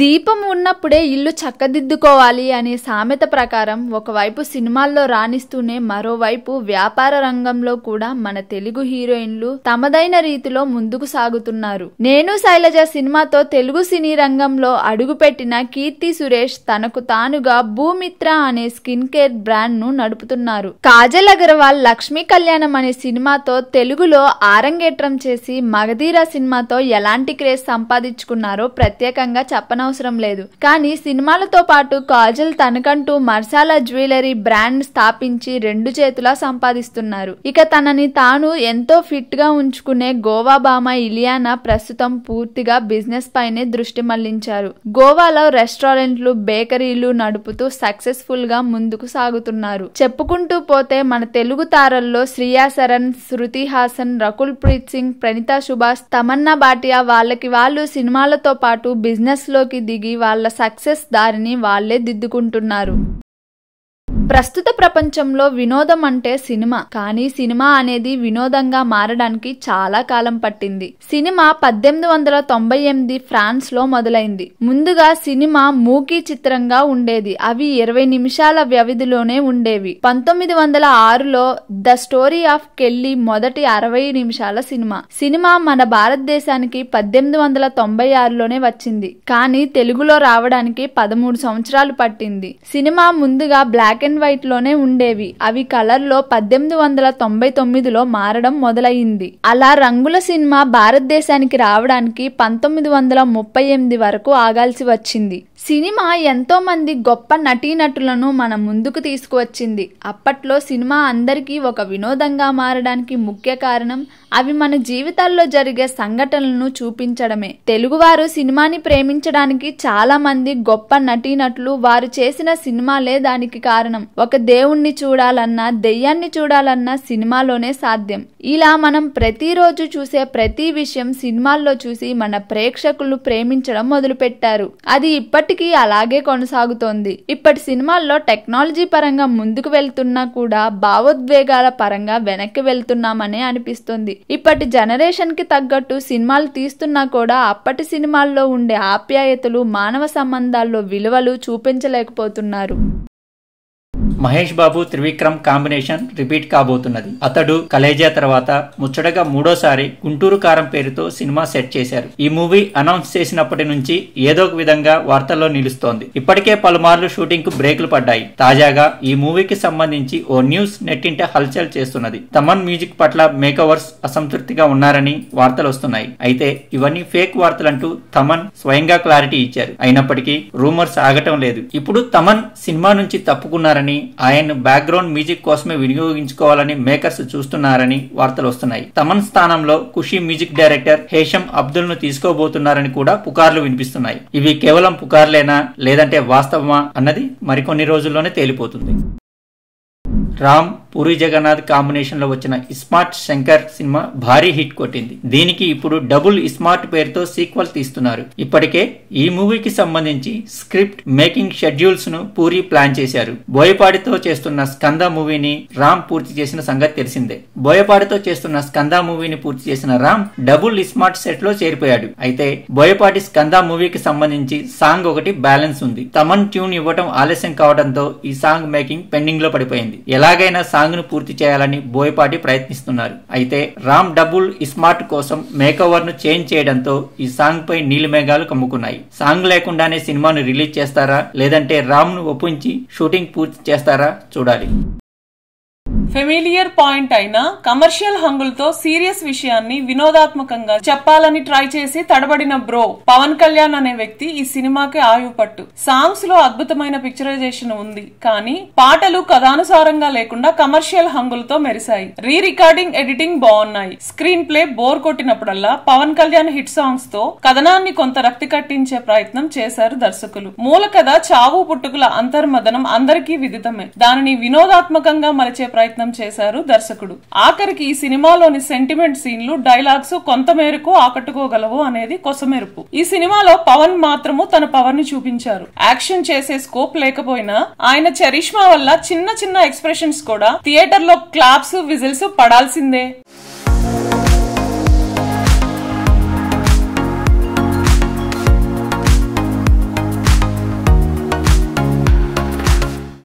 దీపం ఉన్నప్పుడే ఇల్లు చక్కదిద్దుకోవాలి అనే సామెత ప్రకారం ఒకవైపు సినిమాల్లో రాణిస్తూనే మరోవైపు వ్యాపార రంగంలో కూడా మన తెలుగు హీరోయిన్లు తమదైన రీతిలో ముందుకు సాగుతున్నారు నేను శైలజ సినిమాతో తెలుగు సినీ రంగంలో అడుగుపెట్టిన కీర్తి సురేష్ తనకు తానుగా భూమిత్ర అనే స్కిన్ కేర్ బ్రాండ్ ను నడుపుతున్నారు కాజల్ అగర్వాల్ లక్ష్మీ కళ్యాణం అనే సినిమాతో తెలుగులో ఆరంగేట్రం చేసి మగధీర సినిమాతో ఎలాంటి క్రేజ్ సంపాదించుకున్నారో ప్రత్యేకంగా చెప్పన అనవసరం లేదు కానీ సినిమాలతో పాటు కాజల్ తనకంటూ మర్సాల జ్యువెలరీ బ్రాండ్ స్థాపించి రెండు చేతులా సంపాదిస్తున్నారు ఇక తనని తాను ఎంతో ఫిట్ గా ఉంచుకునే గోవా బామ ఇలియానా ప్రస్తుతం పూర్తిగా బిజినెస్ పైనే దృష్టి మళ్లించారు గోవాలో రెస్టారెంట్లు బేకరీలు నడుపుతూ సక్సెస్ఫుల్ గా ముందుకు సాగుతున్నారు చెప్పుకుంటూ పోతే మన తెలుగు తారల్లో శ్రియా శరణ్ శృతి హాసన్ రకుల్ ప్రీత్ సింగ్ ప్రణీత సుభాష్ తమన్నా భాటియా వాళ్ళకి వాళ్ళు సినిమాలతో పాటు బిజినెస్ లోకి దిగి వాళ్ళ సక్సెస్ దారిని వాళ్ళే దిద్దుకుంటున్నారు ప్రస్తుత ప్రపంచంలో వినోదం అంటే సినిమా కానీ సినిమా అనేది వినోదంగా మారడానికి చాలా కాలం పట్టింది సినిమా పద్దెనిమిది వందల తొంభై ఎనిమిది ఫ్రాన్స్ లో మొదలైంది ముందుగా సినిమా మూకీ చిత్రంగా ఉండేది అవి ఇరవై నిమిషాల వ్యవధిలోనే ఉండేవి పంతొమ్మిది వందల ఆరులో ద స్టోరీ ఆఫ్ కెల్లి మొదటి అరవై నిమిషాల సినిమా సినిమా మన భారతదేశానికి పద్దెనిమిది వందల తొంభై ఆరులోనే వచ్చింది కానీ తెలుగులో రావడానికి పదమూడు సంవత్సరాలు పట్టింది సినిమా ముందుగా బ్లాక్ అండ్ అండ్ వైట్లోనే ఉండేవి అవి కలర్లో పద్దెనిమిది వందల తొంభై తొమ్మిదిలో మారడం మొదలైంది అలా రంగుల సినిమా భారతదేశానికి రావడానికి పంతొమ్మిది వందల ముప్పై ఎనిమిది వరకు ఆగాల్సి వచ్చింది సినిమా ఎంతో మంది గొప్ప నటీనటులను మన ముందుకు తీసుకువచ్చింది అప్పట్లో సినిమా అందరికీ ఒక వినోదంగా మారడానికి ముఖ్య కారణం అవి మన జీవితాల్లో జరిగే సంఘటనలను చూపించడమే తెలుగువారు సినిమాని ప్రేమించడానికి చాలా మంది గొప్ప నటీనటులు వారు చేసిన సినిమాలే దానికి కారణం ఒక దేవుణ్ణి చూడాలన్నా దెయ్యాన్ని చూడాలన్నా సినిమాలోనే సాధ్యం ఇలా మనం ప్రతిరోజు చూసే ప్రతి విషయం సినిమాల్లో చూసి మన ప్రేక్షకులు ప్రేమించడం మొదలుపెట్టారు అది ఇప్పటికీ అలాగే కొనసాగుతోంది ఇప్పటి సినిమాల్లో టెక్నాలజీ పరంగా ముందుకు వెళ్తున్నా కూడా భావోద్వేగాల పరంగా వెనక్కి వెళ్తున్నామనే అనిపిస్తుంది ఇప్పటి జనరేషన్ కి తగ్గట్టు సినిమాలు తీస్తున్నా కూడా అప్పటి సినిమాల్లో ఉండే ఆప్యాయతలు మానవ సంబంధాల్లో విలువలు చూపించలేకపోతున్నారు మహేష్ బాబు త్రివిక్రమ్ కాంబినేషన్ రిపీట్ కాబోతున్నది అతడు కలేజా తర్వాత ముచ్చటగా మూడోసారి గుంటూరు కారం పేరుతో సినిమా సెట్ చేశారు ఈ మూవీ అనౌన్స్ చేసినప్పటి నుంచి ఏదో ఒక విధంగా వార్తల్లో నిలుస్తోంది ఇప్పటికే పలుమార్లు షూటింగ్ కు బ్రేకులు పడ్డాయి తాజాగా ఈ మూవీకి సంబంధించి ఓ న్యూస్ నెట్టింట హల్చల్ చేస్తున్నది తమన్ మ్యూజిక్ పట్ల మేకవర్స్ అసంతృప్తిగా ఉన్నారని వార్తలు వస్తున్నాయి అయితే ఇవన్నీ ఫేక్ వార్తలంటూ తమన్ స్వయంగా క్లారిటీ ఇచ్చారు అయినప్పటికీ రూమర్స్ ఆగటం లేదు ఇప్పుడు తమన్ సినిమా నుంచి తప్పుకున్నారని ఆయన్ను బ్యాక్గ్రౌండ్ మ్యూజిక్ కోసమే వినియోగించుకోవాలని మేకర్స్ చూస్తున్నారని వార్తలు వస్తున్నాయి తమన్ స్థానంలో ఖుషి మ్యూజిక్ డైరెక్టర్ హేషం అబ్దుల్ ను తీసుకోబోతున్నారని కూడా పుకార్లు వినిపిస్తున్నాయి ఇవి కేవలం పుకార్లేనా లేదంటే వాస్తవమా అన్నది మరికొన్ని రోజుల్లోనే తేలిపోతుంది రామ్ పూరి జగన్నాథ్ కాంబినేషన్ లో వచ్చిన ఇస్మార్ట్ శంకర్ సినిమా భారీ హిట్ కొట్టింది దీనికి ఇప్పుడు డబుల్ ఇస్మార్ట్ పేరుతో సీక్వల్ తీస్తున్నారు ఇప్పటికే ఈ మూవీకి సంబంధించి స్క్రిప్ట్ మేకింగ్ షెడ్యూల్స్ ను పూరి ప్లాన్ చేశారు బోయపాడితో చేస్తున్న స్కంద మూవీని రామ్ పూర్తి చేసిన సంగతి తెలిసిందే బోయపాడితో చేస్తున్న స్కంద మూవీని పూర్తి చేసిన రామ్ డబుల్ ఇస్మార్ట్ సెట్ లో చేరిపోయాడు అయితే బోయపాటి స్కంద మూవీకి సంబంధించి సాంగ్ ఒకటి బ్యాలెన్స్ ఉంది తమన్ ట్యూన్ ఇవ్వటం ఆలస్యం కావడంతో ఈ సాంగ్ మేకింగ్ పెండింగ్ లో పడిపోయింది ఎలాగైనా సాంగ్ సాంగ్ను పూర్తి చేయాలని బోయపాటి ప్రయత్నిస్తున్నారు అయితే రామ్ డబుల్ ఇస్మార్ట్ కోసం మేకవర్ను చేంజ్ చేయడంతో ఈ సాంగ్ పై మేఘాలు కమ్ముకున్నాయి సాంగ్ లేకుండానే సినిమాను రిలీజ్ చేస్తారా లేదంటే రామ్ను ఒప్పించి షూటింగ్ పూర్తి చేస్తారా చూడాలి ఫెమిలియర్ పాయింట్ అయిన కమర్షియల్ హంగులతో సీరియస్ విషయాన్ని వినోదాత్మకంగా చెప్పాలని ట్రై చేసి తడబడిన బ్రో పవన్ కళ్యాణ్ అనే వ్యక్తి ఈ సినిమాకి ఆయుపట్టు సాంగ్స్ లో అద్భుతమైన పిక్చరైజేషన్ ఉంది కానీ పాటలు కథానుసారంగా లేకుండా కమర్షియల్ హంగులతో మెరిశాయి రీ రికార్డింగ్ ఎడిటింగ్ బాగున్నాయి స్క్రీన్ ప్లే బోర్ కొట్టినప్పుడల్లా పవన్ కళ్యాణ్ హిట్ సాంగ్స్ తో కథనాన్ని కొంత రక్తి కట్టించే ప్రయత్నం చేశారు దర్శకులు మూల కథ చావు పుట్టుకుల అంతర్మదనం అందరికీ విదితమే దానిని వినోదాత్మకంగా మలిచే ప్రయత్నం దర్శనం చేశారు దర్శకుడు ఆఖరికి ఈ సినిమాలోని సెంటిమెంట్ సీన్లు డైలాగ్స్ కొంత మేరకు ఆకట్టుకోగలవు అనేది కొసమెరుపు ఈ సినిమాలో పవన్ మాత్రము తన పవర్ ని చూపించారు యాక్షన్ చేసే స్కోప్ లేకపోయినా ఆయన చరిష్మా వల్ల చిన్న చిన్న ఎక్స్ప్రెషన్స్ కూడా థియేటర్ లో క్లాప్స్ విజిల్స్ పడాల్సిందే